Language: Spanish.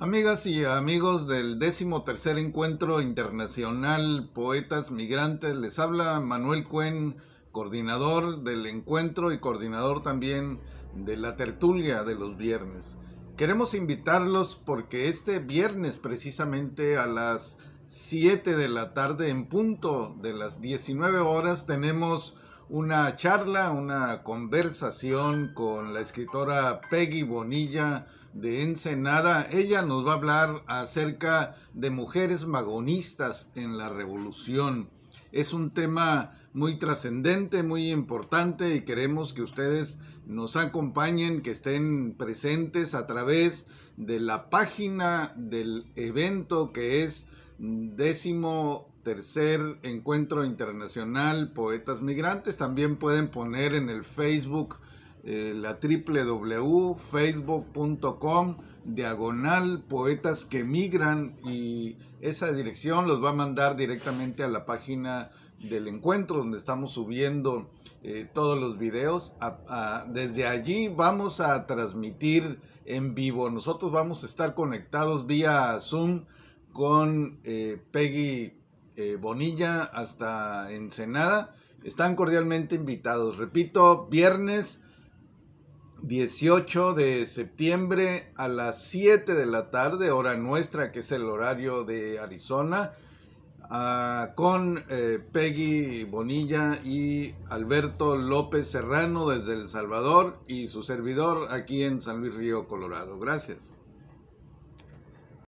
Amigas y amigos del décimo tercer encuentro internacional Poetas Migrantes, les habla Manuel Cuen, coordinador del encuentro y coordinador también de la tertulia de los viernes. Queremos invitarlos porque este viernes precisamente a las 7 de la tarde en punto de las 19 horas tenemos una charla, una conversación con la escritora Peggy Bonilla de Ensenada. Ella nos va a hablar acerca de mujeres magonistas en la revolución. Es un tema muy trascendente, muy importante y queremos que ustedes nos acompañen, que estén presentes a través de la página del evento que es décimo tercer encuentro internacional Poetas Migrantes. También pueden poner en el Facebook eh, la www.facebook.com diagonal poetas que migran y esa dirección los va a mandar directamente a la página del encuentro donde estamos subiendo eh, todos los videos. desde allí vamos a transmitir en vivo. Nosotros vamos a estar conectados vía Zoom con eh, Peggy eh, Bonilla hasta Ensenada, están cordialmente invitados. Repito, viernes 18 de septiembre a las 7 de la tarde, hora nuestra, que es el horario de Arizona, ah, con eh, Peggy Bonilla y Alberto López Serrano desde El Salvador y su servidor aquí en San Luis Río, Colorado. Gracias.